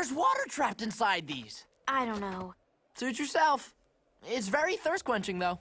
There's water trapped inside these. I don't know. Suit yourself. It's very thirst-quenching, though.